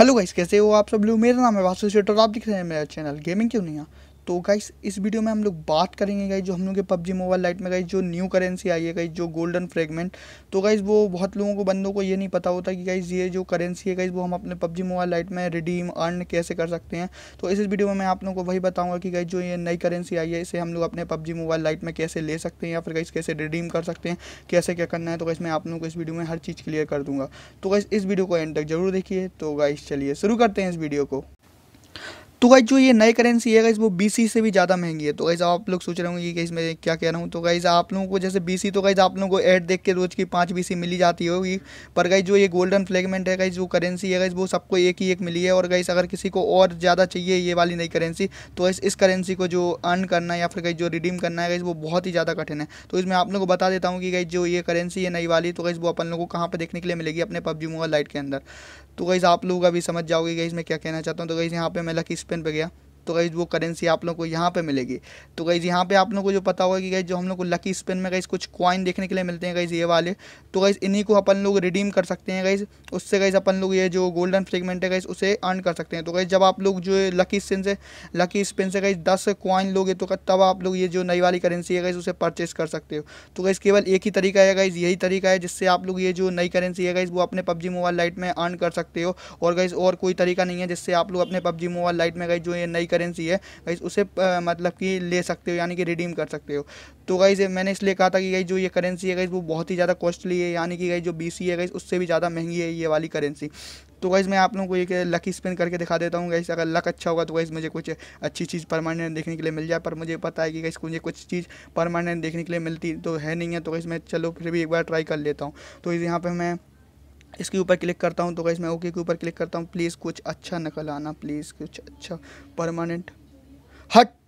hello guys कैसे हो आप सब लोग मेरा नाम है वासु शेट और आप दिख रहे हैं मेरा चैनल गेमिंग क्यों नहीं है तो गाइस इस वीडियो में हम लोग बात करेंगे गाइस जो हम लोग के पबजी मोबाइल लाइट में गाइस जो न्यू करेंसी आई है गाइस जो गोल्डन फ्रेगमेंट तो गाइस वो बहुत लोगों को बंदों को ये नहीं पता होता कि गाइस ये जो करेंसी है गाइस वो हम अपने पबजी मोबाइल लाइट में रिडीम अर्न कैसे कर सकते हैं तो इस वीडियो में मैं आप लोग को वही बताऊँगा कि गई जो ये नई करेंसी आई है इसे हम लोग अपने पबजी मोबाइल लाइट में कैसे ले सकते हैं या फिर गाइस कैसे रिडीम कर सकते हैं कैसे क्या करना है तो गाइस मैं आप लोगों को इस वीडियो में हर चीज़ क्लियर कर दूंगा तो गाइस इस वीडियो को एंड तक जरूर देखिए तो गाइस चलिए शुरू करते हैं इस वीडियो को तो गाइज जो ये नई करेंसी है गाइज वो बीसी से भी ज़्यादा महंगी है तो गाइज आप लोग सोच रहे होंगे कि मैं क्या कह रहा हूँ तो गाइज आप लोगों को जैसे बीसी तो गाइज आप लोगों को ऐड देख के रोज की पाँच बीसी मिली जाती होगी पर गाइज जो ये गोल्डन फ्लेगमेंट है गाइज वो करेंसी है गाइज वो सबको एक ही एक मिली है और गाइज अगर किसी को और ज़्यादा चाहिए ये वाली नई करेंसी तो गाइस इस करेंसी को जो अर्न करना या फिर गाइज जो रिडीम करना है गाइज वो बहुत ही ज़्यादा कठिन है तो इसमें आप लोग को बता देता हूँ कि गाइज जो ये करेंसी है नई वाली तो गाइज वो अपन लोग को कहाँ पर देखने के लिए मिलेगी अपने पबजी मोबाइल लाइट के अंदर तो गाइज आप लोग अभी समझ जाओगे गाइज मैं क्या कहना चाहता हूँ तो गाइज यहाँ पे मैं लकी पेन पे गया तो गई वो करेंसी आप लोग को यहाँ पे मिलेगी तो गई यहाँ पे आप लोग को जो पता होगा कि गई जो हम लोग को लकी स्पिन में गई कुछ कॉइन देखने के लिए मिलते हैं गई ये वाले तो गई इन्हीं को अपन लोग रिडीम कर सकते हैं गई उससे गई अपन लोग ये जो गोल्डन फ्रेगमेंट है गई उसे अर्न कर सकते हैं तो गई जब आप लोग जो लकी स्पिन से लकी स्पिन से गई दस कॉइन लोगे तो तब आप लोग ये जो नई वाली करेंसी है गई उसे परचेज कर सकते हो तो गई केवल एक ही तरीका है गई यही तरीका है जिससे आप लोग ये जो नई करेंसी है गई वो अपने पबजी मोबाइल लाइट में अर्न कर सकते हो और गई और कोई तरीका नहीं है जिससे आप लोग अपने पबजी मोबाइल लाइट में गई जो ये नई करेंसी है गाइज उसे मतलब कि ले सकते हो यानी कि रिडीम कर सकते हो तो गाइज मैंने इसलिए कहा था कि गाइज जो ये करेंसी है गाइज वो बहुत ही ज़्यादा कॉस्टली है यानी कि गाइज जो बी है गाइज उससे भी ज़्यादा महंगी है ये वाली करेंसी तो गाइज मैं आप लोगों को एक लकी स्पिन करके दिखा देता हूँ गाइज अगर लक अच्छा होगा तो गाइज मुझे कुछ अच्छी चीज़ परमानेंट देखने के लिए मिल जाए पर मुझे पता है कि गाइज मुझे कुछ चीज़ परमानेंट देखने के लिए मिलती तो है नहीं है तो गाइज मैं चलो फिर भी एक बार ट्राई कर लेता हूँ तो इस यहाँ पर मैं इसके ऊपर क्लिक करता हूँ तो गाइस मैं ओके के ऊपर क्लिक करता हूँ प्लीज़ कुछ अच्छा नकल आना प्लीज़ कुछ अच्छा परमानेंट हट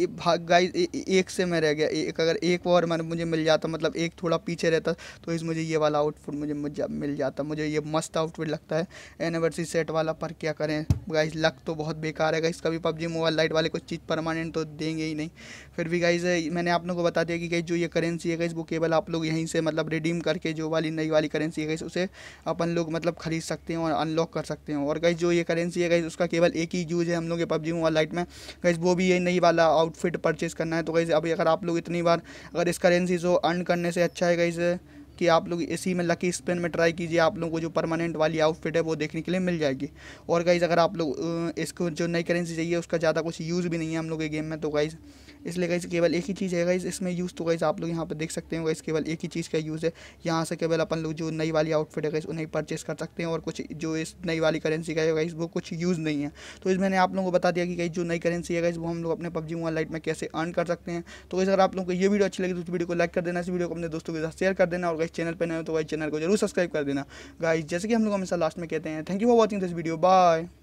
भाग गाई एक से मैं रह गया एक अगर एक और मैंने मुझे मिल जाता मतलब एक थोड़ा पीछे रहता तो इस मुझे ये वाला आउटफिट मुझे मुझे मिल जाता मुझे ये मस्त आउटफिट लगता है एनिवर्सरी सेट वाला पर क्या करें गाइज लक तो बहुत बेकार है गाइज कभी पबजी मोबाइल लाइट वाले कुछ चीज़ परमानेंट तो देंगे ही नहीं फिर भी गाइज मैंने आप लोग को बता दिया कि गई जो ये करेंसी है गाइज वो केवल आप लोग यहीं से मतलब रिडीम करके जो वाली नई वाली करेंसी है गाइज उसे अपन लोग मतलब खरीद सकते हैं और अनलॉक कर सकते हैं और गाइज जो ये करेंसी है गाइज उसका केवल एक ही यूज है हम लोग के पबजी मोबाइल लाइट में गाइज वो भी ये नई वाला आउटफिट परचेज़ करना है तो गई अभी अगर आप लोग इतनी बार अगर इस करेंसी जो अर्न करने से अच्छा है से कि आप लोग इसी में लकी स्पिन में ट्राई कीजिए आप लोगों को जो परमानेंट वाली आउटफिट है वो देखने के लिए मिल जाएगी और गाइज़ अगर आप लोग इसको जो नई करेंसी चाहिए उसका ज़्यादा कुछ यूज़ भी नहीं है हम लोग के गेम में तो गाइज़ इसलिए गाइज़ केवल एक ही चीज़ है गाइज़ इसमें यूज़ तो गाइज़ आप लोग यहाँ पर देख सकते हो गाइज़ केवल एक ही चीज़ का यूज़ है यहाँ से केवल अपन लोग जो नई वाली आउटफिट है गाइज़ उन्हें परचेस कर सकते हैं और कुछ जो इस नई वाली करेंसी का है गाइज़ वो कुछ यूज़ नहीं है तो इस मैंने आप लोगों को बता दिया कि गाइज़ जो नई करेंसी है गाइज़ वो हम लोग अपने पब्जी मोबाइल लाइट में कैसे अर्न कर सकते हैं तो गाइज़ अगर आप लोगों को ये वीडियो अच्छी लगी तो वीडियो को लाइक कर देना इस वीडियो को अपने दोस्तों के साथ शेयर कर देना और गाइज़ चैनल पर नए हो तो वाइस चैनल को जरूर सब्सक्राइब कर देना गाइज जैसे कि हम लोग हमेशा लास्ट में कहते हैं thank you for watching this video bye